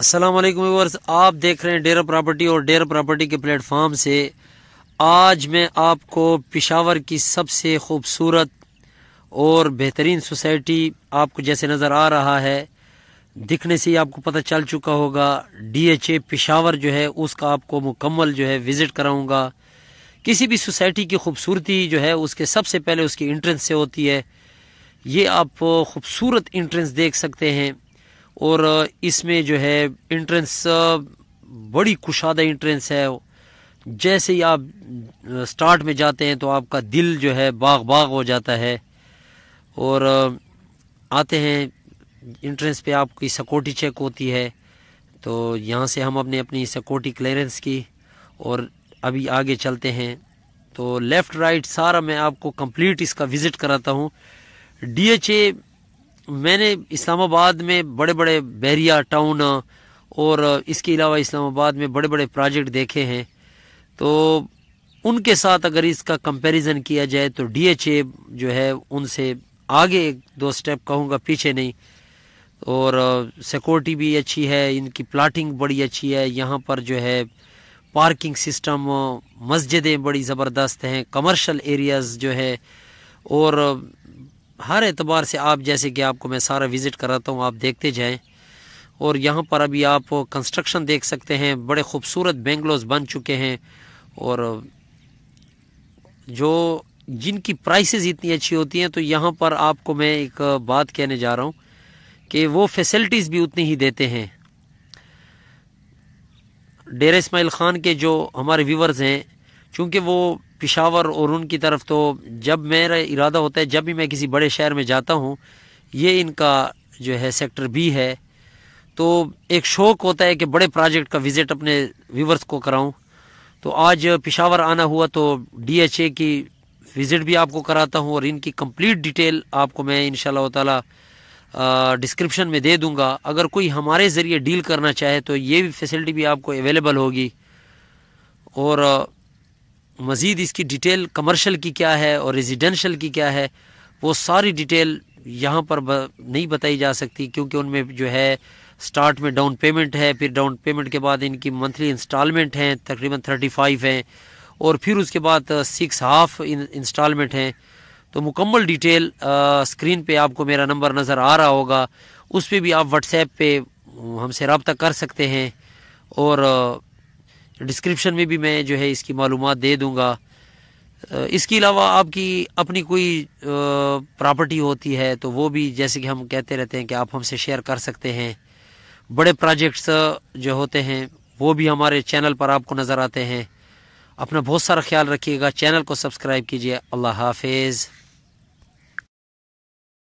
अस्सलाम वालेकुम आप देख रहे हैं डेरा प्रॉपर्टी और डेरा प्रॉपर्टी के प्लेटफॉर्म से आज मैं आपको पिशावर की सबसे खूबसूरत और बेहतरीन सोसाइटी आपको जैसे नज़र आ रहा है दिखने से ही आपको पता चल चुका होगा डी एच ए पिशावर जो है उसका आपको मुकम्मल जो है विज़िट कराऊँगा किसी भी सोसाइटी की खूबसूरती जो है उसके सबसे पहले उसकी इंट्रेंस से होती है ये आप खूबसूरत इंट्रेंस देख सकते हैं और इसमें जो है इंट्रेंस बड़ी कुशादा इंट्रेंस है जैसे ही आप स्टार्ट में जाते हैं तो आपका दिल जो है बाग बाग हो जाता है और आते हैं इंट्रेंस पे आपकी सिक्योरिटी चेक होती है तो यहाँ से हम अपने अपनी सिक्योरिटी क्लियरेंस की और अभी आगे चलते हैं तो लेफ़्ट राइट सारा मैं आपको कंप्लीट इसका विज़िट कराता हूँ डीएचए मैंने इस्लामाबाद में बड़े बड़े बैरिया टाउन और इसके अलावा इस्लामाबाद में बड़े बड़े प्रोजेक्ट देखे हैं तो उनके साथ अगर इसका कंपैरिजन किया जाए तो डीएचए जो है उनसे आगे एक दो स्टेप कहूँगा पीछे नहीं और सिक्योरिटी भी अच्छी है इनकी प्लाटिंग बड़ी अच्छी है यहाँ पर जो है पार्किंग सिस्टम मस्जिदें बड़ी ज़बरदस्त हैं कमर्शल एरियाज़ जो है और हर एतबार से आप जैसे कि आपको मैं सारा विज़िट कराता हूँ आप देखते जाएँ और यहाँ पर अभी आप कंस्ट्रक्शन देख सकते हैं बड़े खूबसूरत बेंगलोज बन चुके हैं और जो जिनकी प्राइसेस इतनी अच्छी होती हैं तो यहाँ पर आपको मैं एक बात कहने जा रहा हूँ कि वो फैसिलिटीज़ भी उतनी ही देते हैं डेर इसमाइल ख़ान के जो हमारे व्यूवर्स हैं चूँकि वो पिशावर और उनकी तरफ तो जब मेरा इरादा होता है जब भी मैं किसी बड़े शहर में जाता हूँ ये इनका जो है सेक्टर बी है तो एक शौक़ होता है कि बड़े प्रोजेक्ट का विज़िट अपने व्यूवर्स को कराऊं तो आज पिशावर आना हुआ तो डीएचए की विज़िट भी आपको कराता हूं और इनकी कंप्लीट डिटेल आपको मैं इन ताला डिस्क्रिप्शन में दे दूंगा अगर कोई हमारे ज़रिए डील करना चाहे तो ये भी फैसिलिटी भी आपको अवेलेबल होगी और मज़ीद इसकी डिटेल कमर्शल की क्या है और रेजिडेंशल की क्या है वो सारी डिटेल यहाँ पर नहीं बताई जा सकती क्योंकि उनमें जो है स्टार्ट में डाउन पेमेंट है फिर डाउन पेमेंट के बाद इनकी मंथली इंस्टॉलमेंट हैं तकरीबन थर्टी फाइव हैं और फिर उसके बाद सिक्स हाफ इंस्टॉलमेंट हैं तो मुकम्मल डिटेल स्क्रीन पर आपको मेरा नंबर नज़र आ रहा होगा उस पर भी आप व्हाट्सएप पर हमसे रबता कर सकते हैं और डिस्क्रिप्शन में भी मैं जो है इसकी मालूम दे दूँगा इसके अलावा आपकी अपनी कोई प्रॉपर्टी होती है तो वो भी जैसे कि हम कहते रहते हैं कि आप हमसे शेयर कर सकते हैं बड़े प्रोजेक्ट्स जो होते हैं वो भी हमारे चैनल पर आपको नज़र आते हैं अपना बहुत सारा ख्याल रखिएगा चैनल को सब्सक्राइब कीजिए अल्लाह हाफिज़